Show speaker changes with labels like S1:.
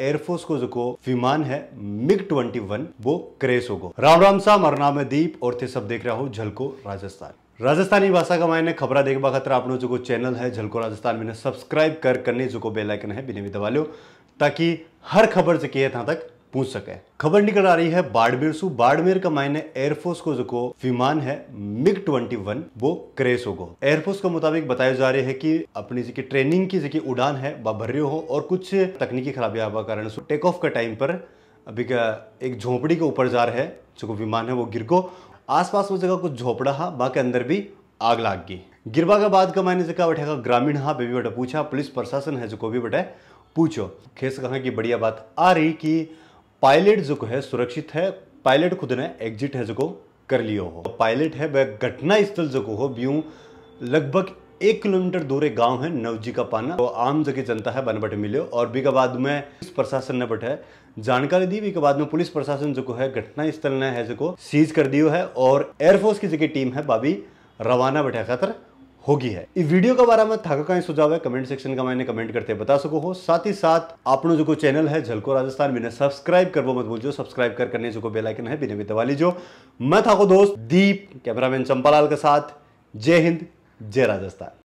S1: air force को जो विमान है मिग 21 वो क्रेश होगा राम राम साहब मर नाम है दीप और थे सब देख रहा हो झलको
S2: राजस्थान
S1: राजस्थानी भाषा का मायने खबरा देखा खतरा आपने जो चैनल है झलको राजस्थान मैंने सब्सक्राइब कर करने जो बेलाइकन है बिने भी दबा लो ताकि हर खबर जो है तक पूछ सके खबर निकल आ रही है बाड़मेर से बाड़मेर का मायने एयरफोर्स को जो विमान है मिग 21 वो क्रेश गो एयरफोर्स के मुताबिक बताया जा रहा है कि अपनी जी की ट्रेनिंग की जी उड़ान है बा भर्रियो हो और कुछ तकनीकी खराबियां आवा कारण टेक ऑफ का टाइम पर अभी का एक झोपड़ी के ऊपर जा रहा है जो विमान है वो गिर गो आसपास वो जगह कुछ झोपड़ा है बाकी अंदर भी आग लाग गई गिरबा का बाद का मायने से कहा बैठेगा ग्रामीण हाँ बेबी बेटा पूछा पुलिस प्रशासन है जो भी बेटा पूछो खेस कहा कि बढ़िया बात आ रही कि पायलट जो है सुरक्षित है पायलट खुद ने एग्जिट है जो कर लियो हो पायलट है वह घटना स्थल जो हो ब्यू लगभग एक किलोमीटर दूर एक गांव है नवजी का पाना तो आम जगह जनता है बन बटे मिले और बी के बाद में पुलिस प्रशासन ने बटे जानकारी दी बी के बाद में पुलिस प्रशासन जो है घटना स्थल ने है जो सीज कर दियो है और एयरफोर्स की जगह टीम है बाबी रवाना बैठा खतर होगी है इस वीडियो के बारे में થાકા કાંઈ सुझाव है कमेंट सेक्शन का मैंने कमेंट करते बता सको हो साथ ही साथ आपनो जो को चैनल है झलको राजस्थान बिना सब्सक्राइब करवो मत बोलो सब्सक्राइब कर करने जो को बेलाइकन है बिना भी दबा लीजिए मैं
S2: था दोस्त दीप कैमरामैन चंपालाल के साथ जय हिंद जय राजस्थान